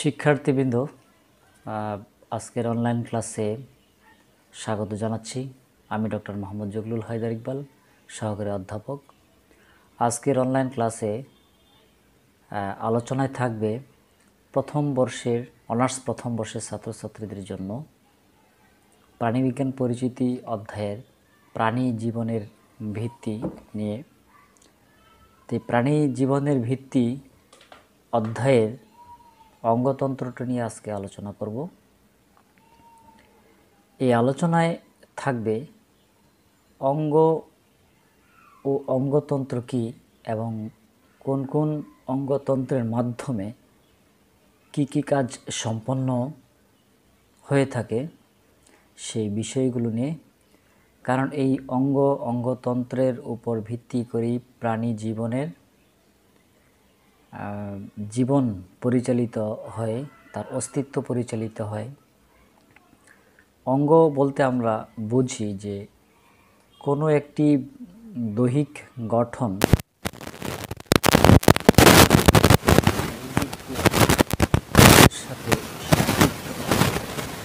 শিক্ষার্থীবৃন্দ আজকের অনলাইন ক্লাসে স্বাগত জানাচ্ছি আমি ডক্টর মোহাম্মদ জগলুল হায়দার ইকবাল সহকারী অধ্যাপক আজকের অনলাইন ক্লাসে আলোচনায় থাকবে প্রথম বর্ষের অনার্স প্রথম বর্ষের ছাত্রছাত্রীদের জন্য প্রাণীবিজ্ঞান পরিচিতি অধ্যায়ের প্রাণী জীবনের ভিত্তি নিয়ে তো প্রাণী জীবনের ভিত্তি অধ্যায়ের অঙ্গতন্ত্রটা নিয়ে আজকে আলোচনা করব এই আলোচনায় থাকবে অঙ্গ ও অঙ্গতন্ত্র কি এবং কোন কোন অঙ্গতন্ত্রের মাধ্যমে কি কি কাজ সম্পন্ন হয়ে থাকে সেই বিষয়গুলো নিয়ে কারণ এই অঙ্গ অঙ্গতন্ত্রের উপর ভিত্তি করেই প্রাণী জীবনের জীবন পরিচালিত হয় তার অস্তিত্ব পরিচালিত হয় অঙ্গ বলতে আমরা বুঝি যে কোনো একটি দৈহিক গঠন সাথে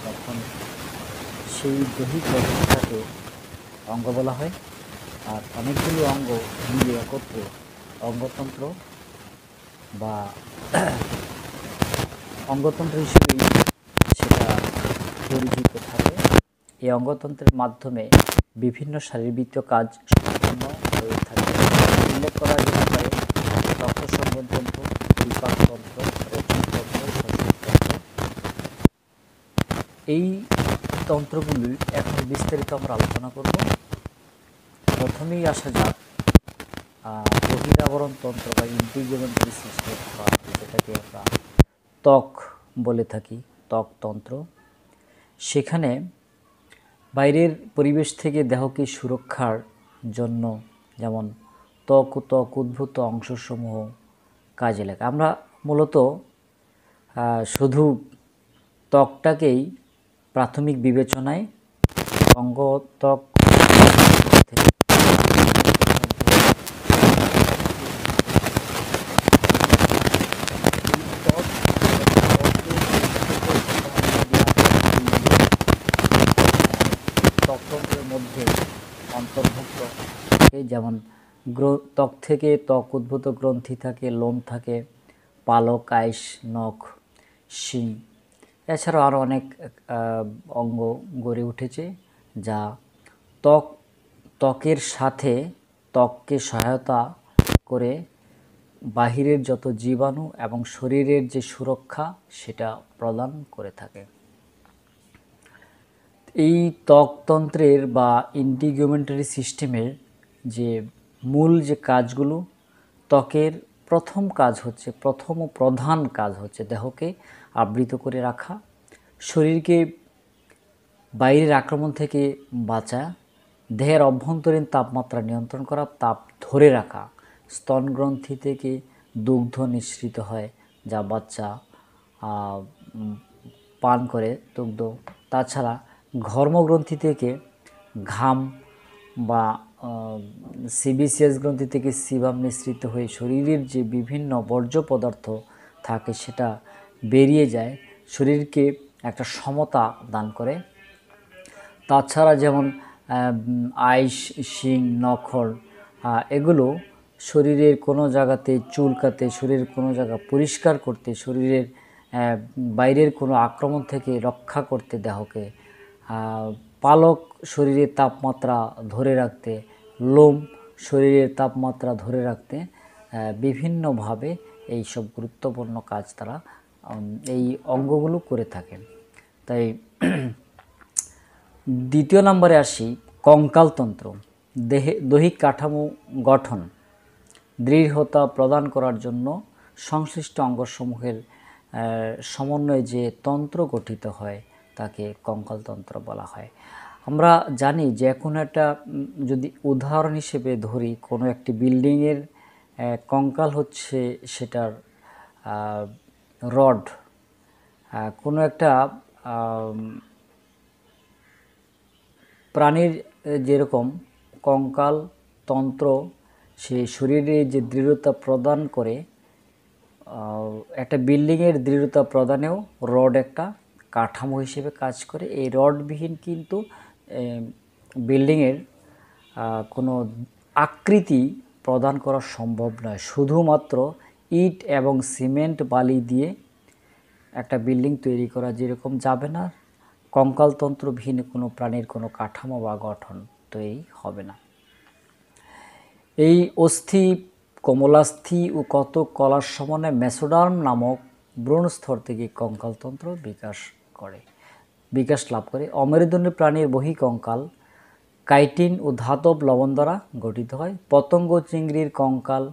তখন সেই দৈহিক গঠনটাকে অঙ্গ বলা হয় আর অনেকগুলি অঙ্গ মিলে একত্রে অঙ্গতন্ত্র বা অঙ্গতন্ত্র হিসেবেই সেটা পরিচিত থাকে এই অঙ্গতন্ত্রের মাধ্যমে বিভিন্ন শারীরবৃত্তীয় কাজ সম্পন্ন হয়ে থাকে উল্লেখ করা যেতে পারে রক্ত সংবন্ধতন্ত্র বিপাকতন্ত্র এই তন্ত্রগুলি এখন বিস্তারিত আমরা আলোচনা করব প্রথমেই আসা যাক বহিরাবরণ তন্ত্র বা ইন্টিগ্রেমেন্টারি সিস্টেম বা যেটাকে আমরা ত্বক বলে থাকি ত্বক তন্ত্র সেখানে বাইরের পরিবেশ থেকে দেহকে সুরক্ষার জন্য যেমন ত্বক ও ত্বক উদ্ভূত অংশসমূহ কাজে লাগে আমরা মূলত শুধু ত্বকটাকেই প্রাথমিক বিবেচনায় অঙ্গ ত্বক থেকে যেমন ত্বক থেকে ত্বক উদ্ভূত গ্রন্থি থাকে লোম থাকে পালক আইস নখ শিং এছাড়াও আরও অনেক অঙ্গ গড়ে উঠেছে যা ত্বক ত্বকের সাথে ত্বককে সহায়তা করে বাহিরের যত জীবাণু এবং শরীরের যে সুরক্ষা সেটা প্রদান করে থাকে এই ত্বকতন্ত্রের বা ইন্টিগুমেন্টারি সিস্টেমের যে মূল যে কাজগুলো ত্বকের প্রথম কাজ হচ্ছে প্রথম ও প্রধান কাজ হচ্ছে দেহকে আবৃত করে রাখা শরীরকে বাইরের আক্রমণ থেকে বাঁচা দেহের অভ্যন্তরীণ তাপমাত্রা নিয়ন্ত্রণ করা তাপ ধরে রাখা স্তন গ্রন্থি থেকে দুগ্ধ নিঃসৃত হয় যা বাচ্চা পান করে দুগ্ধ তাছাড়া ঘর্মগ্রন্থি থেকে ঘাম বা সিবিসিএস গ্রন্থি থেকে সিবাম নিঃসৃত হয়ে শরীরের যে বিভিন্ন বর্জ্য পদার্থ থাকে সেটা বেরিয়ে যায় শরীরকে একটা সমতা দান করে তাছাড়া যেমন আইস শিং নখর এগুলো শরীরের কোনো জায়গাতে চুলকাতে শরীরের কোনো জায়গা পরিষ্কার করতে শরীরের বাইরের কোনো আক্রমণ থেকে রক্ষা করতে দেহকে পালক শরীরের তাপমাত্রা ধরে রাখতে লোম শরীরের তাপমাত্রা ধরে রাখতে বিভিন্নভাবে এই সব গুরুত্বপূর্ণ কাজ তারা এই অঙ্গগুলো করে থাকেন তাই দ্বিতীয় নম্বরে আসি কঙ্কালতন্ত্র দেহে দৈহিক কাঠামো গঠন দৃঢ়তা প্রদান করার জন্য সংশ্লিষ্ট অঙ্গসমূহের সমন্বয়ে যে তন্ত্র গঠিত হয় তাকে কঙ্কালতন্ত্র বলা হয় আমরা জানি যে এখন একটা যদি উদাহরণ হিসেবে ধরি কোনো একটি বিল্ডিংয়ের কঙ্কাল হচ্ছে সেটার রড কোনো একটা প্রাণীর যেরকম কঙ্কাল তন্ত্র সে শরীরে যে দৃঢ়তা প্রদান করে একটা বিল্ডিংয়ের দৃঢ়তা প্রদানেও রড একটা কাঠামো হিসেবে কাজ করে এই রডবিহীন কিন্তু বিল্ডিংয়ের কোনো আকৃতি প্রদান করা সম্ভব নয় শুধুমাত্র ইট এবং সিমেন্ট বালি দিয়ে একটা বিল্ডিং তৈরি করা যেরকম যাবে না কঙ্কালতন্ত্রবিহীন কোনো প্রাণীর কোনো কাঠামো বা গঠন তৈরি হবে না এই অস্থি কমলাস্থি ও কত কলার সমানে মেসোডার্ম নামক ব্রণস্থর থেকে কঙ্কালতন্ত্র বিকাশ করে বিকাশ লাভ করে অমেরুদণ্ডী প্রাণীর কঙ্কাল কাইটিন ও ধাতব লবণ দ্বারা গঠিত হয় পতঙ্গ চিংড়ির কঙ্কাল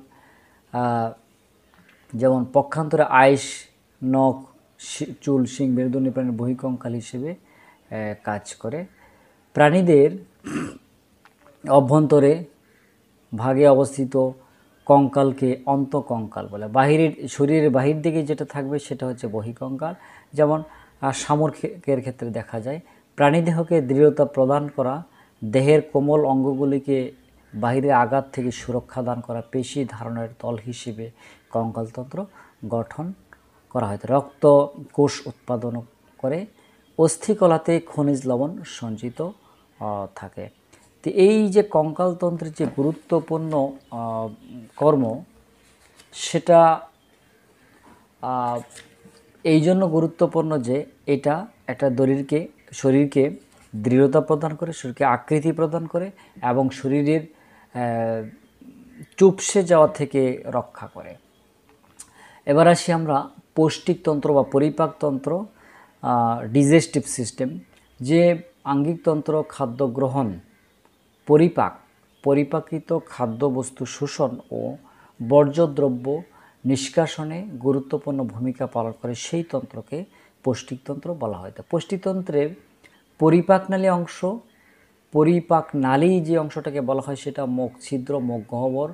যেমন পক্ষান্তরে আইস নখ চুল শিং মেরুদণ্ডী প্রাণীর বহি কঙ্কাল হিসেবে কাজ করে প্রাণীদের অভ্যন্তরে ভাগে অবস্থিত কঙ্কালকে অন্তকঙ্কাল বলে বাহিরের শরীরের বাহির দিকে যেটা থাকবে সেটা হচ্ছে বহিকঙ্কাল যেমন আর সামর্কের ক্ষেত্রে দেখা যায় প্রাণীদেহকে দৃঢ়তা প্রদান করা দেহের কোমল অঙ্গগুলিকে বাহিরে আঘাত থেকে সুরক্ষা দান করা পেশি ধারণের তল হিসেবে কঙ্কালতন্ত্র গঠন করা হয় রক্ত কোষ উৎপাদন করে অস্থিকলাতে খনিজ লবণ সঞ্চিত থাকে তো এই যে কঙ্কালতন্ত্রের যে গুরুত্বপূর্ণ কর্ম সেটা এই জন্য গুরুত্বপূর্ণ যে এটা একটা দলিলকে শরীরকে দৃঢ়তা প্রদান করে শরীরকে আকৃতি প্রদান করে এবং শরীরের চুপসে যাওয়া থেকে রক্ষা করে এবার আসি আমরা পৌষ্টিকতন্ত্র বা পরিপাকতন্ত্র ডিজেস্টিভ সিস্টেম যে আঙ্গিকতন্ত্র খাদ্য গ্রহণ পরিপাক পরিপাকিত খাদ্যবস্তু শোষণ ও বর্জ্যদ্রব্য নিষ্কাশনে গুরুত্বপূর্ণ ভূমিকা পালন করে সেই তন্ত্রকে পৌষ্টিকতন্ত্র বলা হয় তো পৌষ্টিকতন্ত্রের পরিপাকনালী অংশ পরিপাক নালী যে অংশটাকে বলা হয় সেটা মুখ ছিদ্র মুখ গহ্বর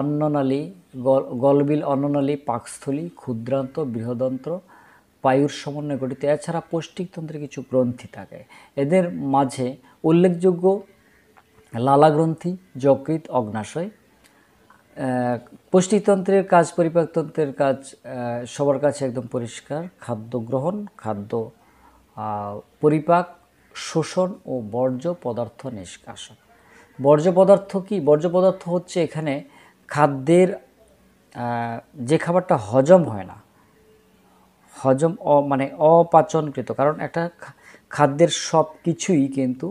অন্ননালী গলবিল অন্ননালী পাকস্থলী ক্ষুদ্রান্ত বৃহদন্ত্র পায়ুর সমন্বয়ে গঠিত এছাড়া পৌষ্টিকতন্ত্রে কিছু গ্রন্থি থাকে এদের মাঝে উল্লেখযোগ্য লালাগ্রন্থি যকৃত অগ্নাশয় পুষ্টিতন্ত্রের কাজ পরিপাকতন্ত্রের কাজ সবার কাছে একদম পরিষ্কার খাদ্য গ্রহণ খাদ্য পরিপাক শোষণ ও বর্জ্য পদার্থ নিষ্কাশন বর্জ্য পদার্থ কি বর্জ্য পদার্থ হচ্ছে এখানে খাদ্যের যে খাবারটা হজম হয় না হজম অ মানে অপাচনকৃত কারণ একটা খাদ্যের সব কিছুই কিন্তু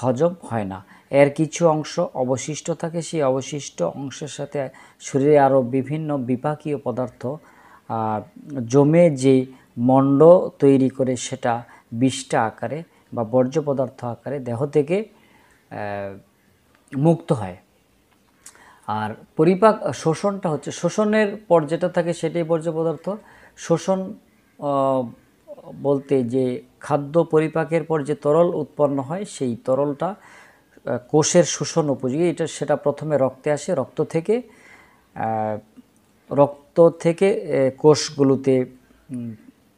হজম হয় না এর কিছু অংশ অবশিষ্ট থাকে সেই অবশিষ্ট অংশের সাথে শরীরে আরও বিভিন্ন বিপাকীয় পদার্থ জমে যে মণ্ড তৈরি করে সেটা বিষ্টা আকারে বা বর্জ্য পদার্থ আকারে দেহ থেকে মুক্ত হয় আর পরিপাক শোষণটা হচ্ছে শোষণের পর যেটা থাকে সেটাই বর্জ্য পদার্থ শোষণ বলতে যে খাদ্য পরিপাকের পর যে তরল উৎপন্ন হয় সেই তরলটা কোষের শোষণ উপযোগী এটা সেটা প্রথমে রক্তে আসে রক্ত থেকে রক্ত থেকে কোষগুলোতে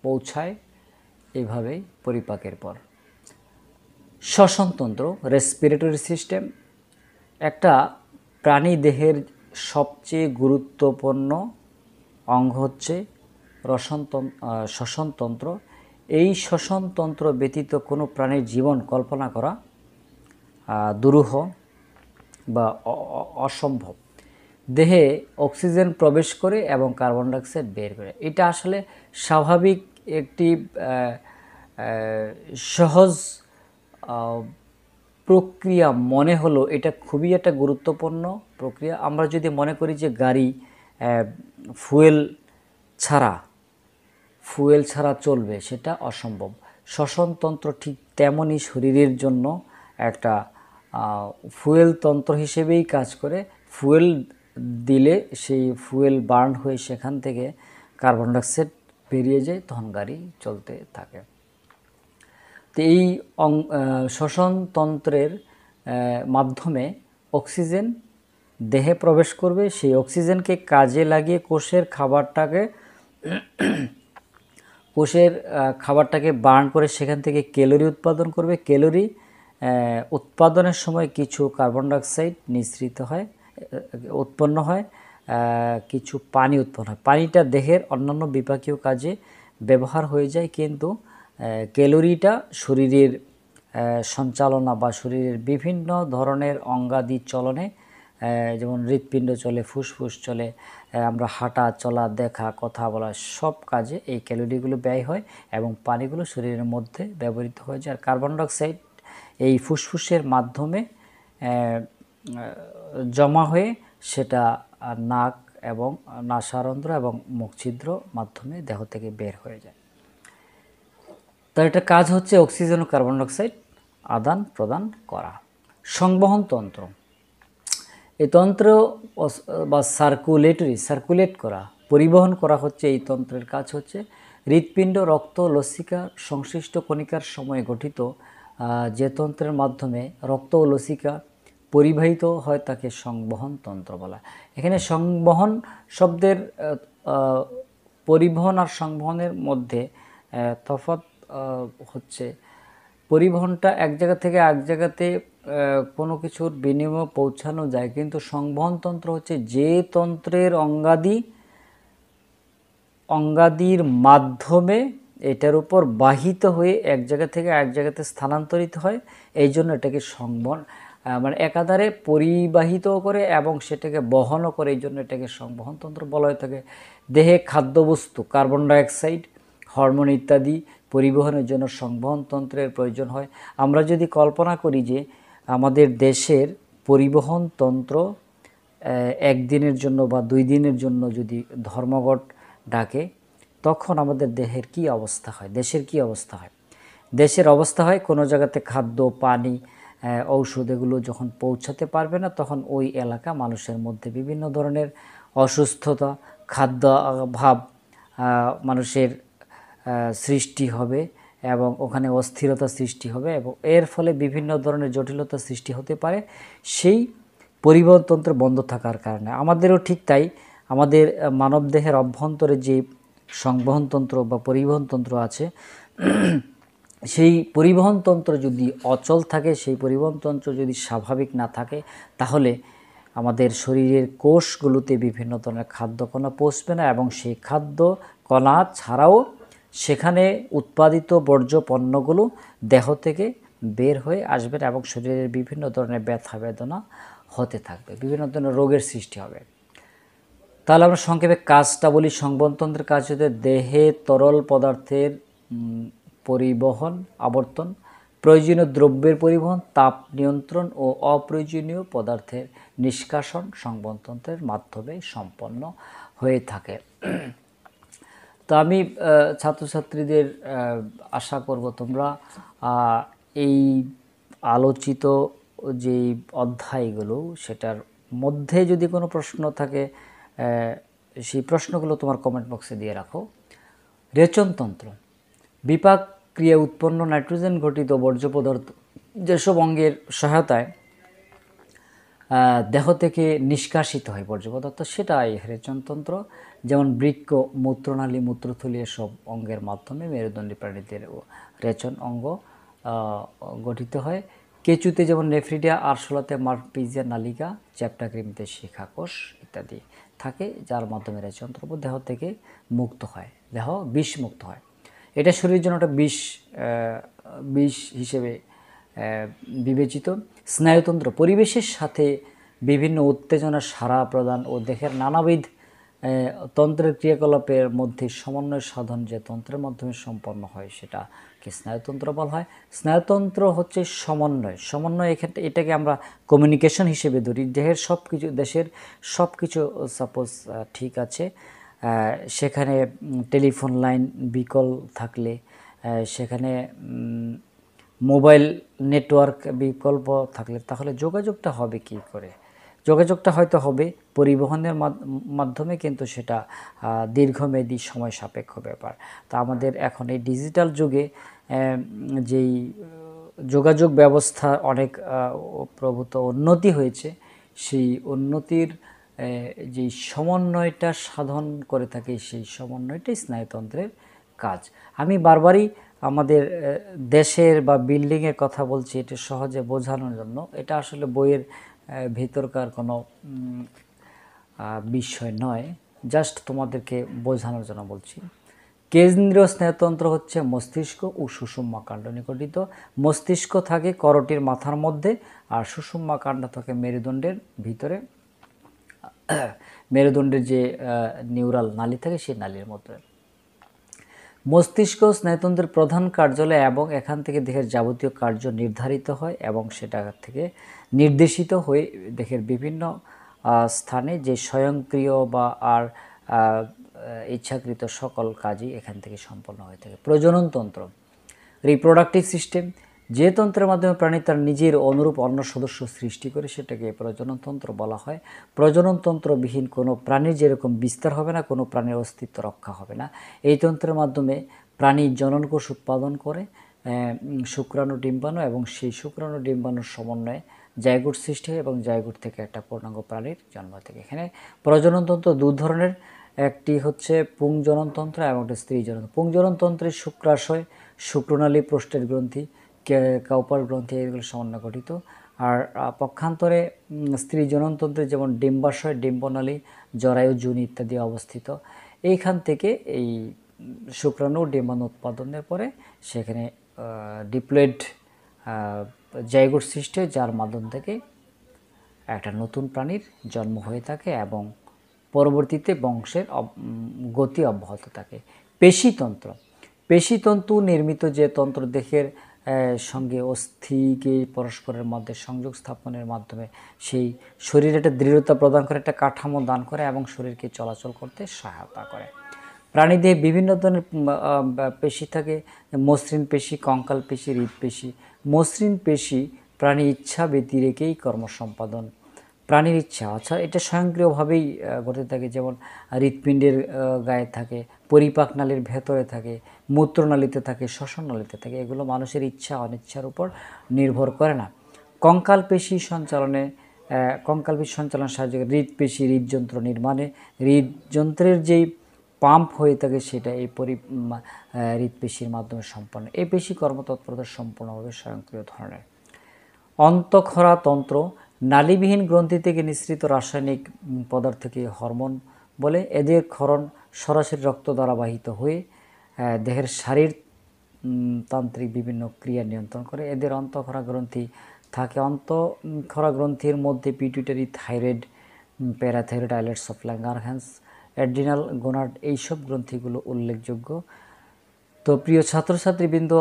পৌঁছায় এভাবেই পরিপাকের পর শ্বসনতন্ত্র রেসপিরেটরি সিস্টেম একটা প্রাণী দেহের সবচেয়ে গুরুত্বপূর্ণ অঙ্গ হচ্ছে রসনতন্ত্র শ্বসনতন্ত্র এই শ্বসনতন্ত্র ব্যতীত কোনো প্রাণীর জীবন কল্পনা করা দুরূহ বা অসম্ভব দেহে অক্সিজেন প্রবেশ করে এবং কার্বন ডাইঅক্সাইড বের করে এটা আসলে স্বাভাবিক একটি সহজ প্রক্রিয়া মনে হলো এটা খুবই একটা গুরুত্বপূর্ণ প্রক্রিয়া আমরা যদি মনে করি যে গাড়ি ফুয়েল ছাড়া ফুয়েল ছাড়া চলবে সেটা অসম্ভব শ্বসনতন্ত্র ঠিক তেমনই শরীরের জন্য একটা ফুয়েল তন্ত্র হিসেবেই কাজ করে ফুয়েল দিলে সেই ফুয়েল বার্ন হয়ে সেখান থেকে কার্বন ডাইঅক্সাইড বেরিয়ে যায় তখন গাড়ি চলতে থাকে তো এই শ্বসন তন্ত্রের মাধ্যমে অক্সিজেন দেহে প্রবেশ করবে সেই অক্সিজেনকে কাজে লাগিয়ে কোষের খাবারটাকে কোষের খাবারটাকে বার্ন করে সেখান থেকে ক্যালোরি উৎপাদন করবে ক্যালোরি উৎপাদনের সময় কিছু কার্বন ডাইঅক্সাইড নিঃসৃত হয় উৎপন্ন হয় কিছু পানি উৎপন্ন হয় পানিটা দেহের অন্যান্য বিপাকীয় কাজে ব্যবহার হয়ে যায় কিন্তু ক্যালোরিটা শরীরের সঞ্চালনা বা শরীরের বিভিন্ন ধরনের অঙ্গাদি চলনে যেমন হৃৎপিণ্ড চলে ফুসফুস চলে আমরা হাঁটা চলা দেখা কথা বলা সব কাজে এই ক্যালোরিগুলো ব্যয় হয় এবং পানিগুলো শরীরের মধ্যে ব্যবহৃত হয়ে যায় আর কার্বন ডাইঅক্সাইড এই ফুসফুসের মাধ্যমে জমা হয়ে সেটা নাক এবং নাসারন্ধ্র এবং মুখছিদ্র মাধ্যমে দেহ থেকে বের হয়ে যায় তো এটা কাজ হচ্ছে অক্সিজেন ও কার্বন ডাইঅক্সাইড আদান প্রদান করা সংবহন তন্ত্র এই তন্ত্র বা সার্কুলেটরি সার্কুলেট করা পরিবহন করা হচ্ছে এই তন্ত্রের কাজ হচ্ছে হৃৎপিণ্ড রক্ত লসিকা সংশ্লিষ্ট কণিকার সময়ে গঠিত যে তন্ত্রের মাধ্যমে রক্ত ও লসিকা পরিবাহিত হয় তাকে সংবহন তন্ত্র বলা এখানে সংবহন শব্দের পরিবহন আর সংবহনের মধ্যে তফাত হচ্ছে পরিবহনটা এক জায়গা থেকে এক জায়গাতে কোনো কিছুর বিনিময় পৌঁছানো যায় কিন্তু সংবহন তন্ত্র হচ্ছে যে তন্ত্রের অঙ্গাদি অঙ্গাদির মাধ্যমে এটার উপর বাহিত হয়ে এক জায়গা থেকে আরেক জায়গাতে স্থানান্তরিত হয় এই জন্য এটাকে সংবন মানে একাধারে পরিবাহিত করে এবং সেটাকে বহনও করে এই জন্য এটাকে সংবহন তন্ত্র বলা হয়ে থাকে দেহে খাদ্যবস্তু কার্বন ডাইঅক্সাইড হরমোন ইত্যাদি পরিবহনের জন্য সংবহন তন্ত্রের প্রয়োজন হয় আমরা যদি কল্পনা করি যে আমাদের দেশের পরিবহন তন্ত্র একদিনের জন্য বা দুই দিনের জন্য যদি ধর্মঘট ডাকে তখন আমাদের দেহের কি অবস্থা হয় দেশের কি অবস্থা হয় দেশের অবস্থা হয় কোনো জায়গাতে খাদ্য পানি ঔষধ এগুলো যখন পৌঁছাতে পারবে না তখন ওই এলাকা মানুষের মধ্যে বিভিন্ন ধরনের অসুস্থতা খাদ্য ভাব মানুষের সৃষ্টি হবে এবং ওখানে অস্থিরতা সৃষ্টি হবে এবং এর ফলে বিভিন্ন ধরনের জটিলতা সৃষ্টি হতে পারে সেই পরিবহনতন্ত্র বন্ধ থাকার কারণে আমাদেরও ঠিক তাই আমাদের মানবদেহের অভ্যন্তরে যে সংবহনতন্ত্র বা পরিবহনতন্ত্র আছে সেই পরিবহনতন্ত্র যদি অচল থাকে সেই পরিবহনতন্ত্র যদি স্বাভাবিক না থাকে তাহলে আমাদের শরীরের কোষগুলোতে বিভিন্ন ধরনের খাদ্যকণা পৌঁছবে না এবং সেই খাদ্য কণা ছাড়াও সেখানে উৎপাদিত বর্জ্য পণ্যগুলো দেহ থেকে বের হয়ে আসবে এবং শরীরের বিভিন্ন ধরনের ব্যথা বেদনা হতে থাকবে বিভিন্ন ধরনের রোগের সৃষ্টি হবে তাহলে আমরা সংক্ষেপে কাজটা বলি সংবন্ধনের কাজ হতে দেহে তরল পদার্থের পরিবহন আবর্তন প্রয়োজনীয় দ্রব্যের পরিবহন তাপ নিয়ন্ত্রণ ও অপ্রয়োজনীয় পদার্থের নিষ্কাশন সংবন্ধনের মাধ্যমে সম্পন্ন হয়ে থাকে তো আমি ছাত্রছাত্রীদের আশা করব তোমরা এই আলোচিত যে অধ্যায়গুলো সেটার মধ্যে যদি কোনো প্রশ্ন থাকে সেই প্রশ্নগুলো তোমার কমেন্ট বক্সে দিয়ে রাখো রেচনতন্ত্র বিপাক ক্রিয়া উৎপন্ন নাইট্রোজেন ঘটিত বর্জ্য পদার্থ যেসব অঙ্গের সহায়তায় দেহ থেকে নিষ্কাশিত হয় বর্জ্য পদার্থ সেটাই রেচনতন্ত্র যেমন বৃক্ষ মূত্রনালী মূত্রথলি এসব অঙ্গের মাধ্যমে মেরুদণ্ডী প্রাণীদের রেচন অঙ্গ গঠিত হয় কেঁচুতে যেমন নেফ্রিডিয়া আরশোলাতে মার্পিজিয়া নালিকা চ্যাপ্টাক্রিমতে শিখাকোষ ইত্যাদি থাকে যার মাধ্যমে রেচন্দ্রপ দেহ থেকে মুক্ত হয় দেহ মুক্ত হয় এটা শরীরের জন্য একটা বিষ বিষ হিসেবে বিবেচিত স্নায়ুতন্ত্র পরিবেশের সাথে বিভিন্ন উত্তেজনার সারা প্রদান ও দেহের নানাবিধ তন্ত্রের ক্রিয়াকলাপের মধ্যে সমন্বয় সাধন যে তন্ত্রের মাধ্যমে সম্পন্ন হয় সেটা কি স্নায়ুতন্ত্র বলা হয় স্নায়ুতন্ত্র হচ্ছে সমন্বয় সমন্বয় এক্ষেত্রে এটাকে আমরা কমিউনিকেশন হিসেবে ধরি দেহের সব কিছু দেশের সব কিছু সাপোজ ঠিক আছে সেখানে টেলিফোন লাইন বিকল থাকলে সেখানে মোবাইল নেটওয়ার্ক বিকল্প থাকলে তাহলে যোগাযোগটা হবে কি করে যোগাযোগটা হয়তো হবে পরিবহনের মাধ্যমে কিন্তু সেটা দীর্ঘমেয়াদী সময় সাপেক্ষ ব্যাপার তা আমাদের এখন এই ডিজিটাল যুগে যেই যোগাযোগ ব্যবস্থা অনেক প্রভূত উন্নতি হয়েছে সেই উন্নতির যে সমন্বয়টা সাধন করে থাকে সেই সমন্বয়টাই স্নায়ুতন্ত্রের কাজ আমি বারবারই আমাদের দেশের বা বিল্ডিংয়ের কথা বলছি এটা সহজে বোঝানোর জন্য এটা আসলে বইয়ের ভিতরকার কোনো বিষয় নয় জাস্ট তোমাদেরকে বোঝানোর জন্য বলছি কেন্দ্রীয় স্নেহতন্ত্র হচ্ছে মস্তিষ্ক ও সুষুম্মাকাণ্ড নিকটিত মস্তিষ্ক থাকে করটির মাথার মধ্যে আর সুষুম্মাকাণ্ড থাকে মেরুদণ্ডের ভিতরে মেরুদণ্ডের যে নিউরাল নালী থাকে সেই নালীর মধ্যে মস্তিষ্ক স্নায়ুতন্ত্রের প্রধান কার্যালয় এবং এখান থেকে দেহের যাবতীয় কার্য নির্ধারিত হয় এবং সেটা থেকে নির্দেশিত হয়ে দেহের বিভিন্ন স্থানে যে স্বয়ংক্রিয় বা আর ইচ্ছাকৃত সকল কাজই এখান থেকে সম্পন্ন হয়ে থাকে প্রজননতন্ত্র রিপ্রোডাক্টিভ সিস্টেম যে তন্ত্রের মাধ্যমে প্রাণী তার নিজের অনুরূপ অন্য সদস্য সৃষ্টি করে সেটাকে প্রজননতন্ত্র বলা হয় প্রজননতন্ত্রবিহীন কোনো প্রাণীর যেরকম বিস্তার হবে না কোনো প্রাণীর অস্তিত্ব রক্ষা হবে না এই তন্ত্রের মাধ্যমে প্রাণী জননকোষ উৎপাদন করে শুক্রাণু ডিম্বাণু এবং সেই শুক্রাণু ডিম্বাণুর সমন্বয়ে জায়গুট সৃষ্টি হয় এবং জায়গুট থেকে একটা পূর্ণাঙ্গ প্রাণীর জন্ম থেকে এখানে প্রজননতন্ত্র দু ধরনের একটি হচ্ছে পুংজননতন্ত্র এবং একটা স্ত্রী জনন পুংজননতন্ত্রের শুক্রাশয় শুক্রনালী প্রষ্টের গ্রন্থি কাউপার গ্রন্থি এগুলো সমন্বয় গঠিত আর পক্ষান্তরে স্ত্রী জননতন্ত্রে যেমন ডিম্বাশয় ডিম্বনালী জরায়ু জুন ইত্যাদি অবস্থিত এইখান থেকে এই শুক্রাণু ডিম্বাণু উৎপাদনের পরে সেখানে ডিপ্লয়েড জায়গুর সৃষ্টি হয় যার মাধ্যম থেকে একটা নতুন প্রাণীর জন্ম হয়ে থাকে এবং পরবর্তীতে বংশের গতি অব্যাহত থাকে পেশিতন্ত্র পেশিতন্তু নির্মিত যে তন্ত্রদেহের সঙ্গে অস্থিকে পরস্পরের মধ্যে সংযোগ স্থাপনের মাধ্যমে সেই শরীরে একটা দৃঢ়তা প্রদান করে একটা কাঠামো দান করে এবং শরীরকে চলাচল করতে সহায়তা করে প্রাণীদের বিভিন্ন ধরনের পেশি থাকে মসৃণ পেশি কঙ্কাল পেশি হৃদ পেশি মসৃণ পেশি প্রাণী ইচ্ছা ব্যতিরেকেই কর্ম সম্পাদন প্রাণীর ইচ্ছা অর্থাৎ এটা স্বয়ংক্রিয়ভাবেই ঘটে থাকে যেমন হৃৎপিণ্ডের গায়ে থাকে পরিপাক নালীর ভেতরে থাকে মূত্রনালীতে থাকে শ্বসন নালীতে থাকে এগুলো মানুষের ইচ্ছা অনিচ্ছার উপর নির্ভর করে না কঙ্কাল পেশি সঞ্চালনে কঙ্কালপেশি সঞ্চালন সাহায্য করে হৃদপেশি হৃদযন্ত্র নির্মাণে হৃদযন্ত্রের যেই পাম্প হয়ে থাকে সেটা এই পরি হৃদপেশির মাধ্যমে সম্পন্ন এই পেশি কর্মতৎপরতা সম্পূর্ণভাবে স্বয়ংক্রিয় ধরনের অন্তঃক্ষরা তন্ত্র নালীবিহীন গ্রন্থি থেকে নিঃসৃত রাসায়নিক পদার্থকে হরমোন বলে এদের ক্ষরণ সরাসরি রক্ত দ্বারা বাহিত হয়ে দেহের শারীর তান্ত্রিক বিভিন্ন ক্রিয়া নিয়ন্ত্রণ করে এদের অন্তঃক্ষরা গ্রন্থি থাকে খরা গ্রন্থির মধ্যে pituitary thyroid parathyroid islets of Langerhans adrenal gonad এইসব গ্রন্থিগুলো উল্লেখযোগ্য তো প্রিয় ছাত্রছাত্রীবৃন্দ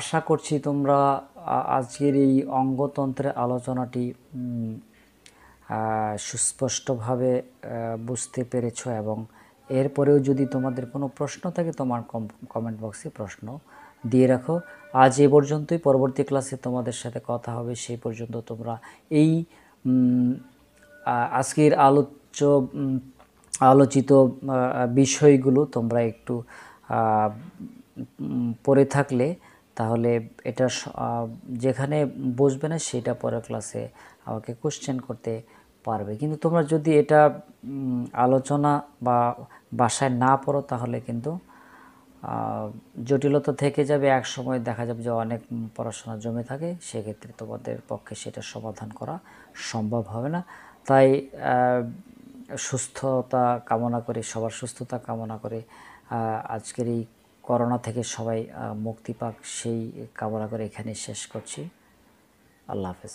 আশা করছি তোমরা আজকের এই অঙ্গতন্ত্রের আলোচনাটি সুস্পষ্টভাবে বুঝতে পেরেছ এবং এরপরেও যদি তোমাদের কোনো প্রশ্ন থাকে তোমার কমেন্ট বক্সে প্রশ্ন দিয়ে রাখো আজ এ পর্যন্তই পরবর্তী ক্লাসে তোমাদের সাথে কথা হবে সেই পর্যন্ত তোমরা এই আজকের আলোচ্য আলোচিত বিষয়গুলো তোমরা একটু পড়ে থাকলে তাহলে এটা যেখানে বসবে না সেটা পরের ক্লাসে আমাকে কোশ্চেন করতে পারবে কিন্তু তোমরা যদি এটা আলোচনা বা বাসায় না পড়ো তাহলে কিন্তু জটিলতা থেকে যাবে এক সময় দেখা যাবে যে অনেক পড়াশোনা জমে থাকে সেক্ষেত্রে তোমাদের পক্ষে সেটা সমাধান করা সম্ভব হবে না তাই সুস্থতা কামনা করে সবার সুস্থতা কামনা করে আজকের এই করোনা থেকে সবাই মুক্তি পাক সেই কামনা করে এখানে শেষ করছি আল্লাহ হাফেজ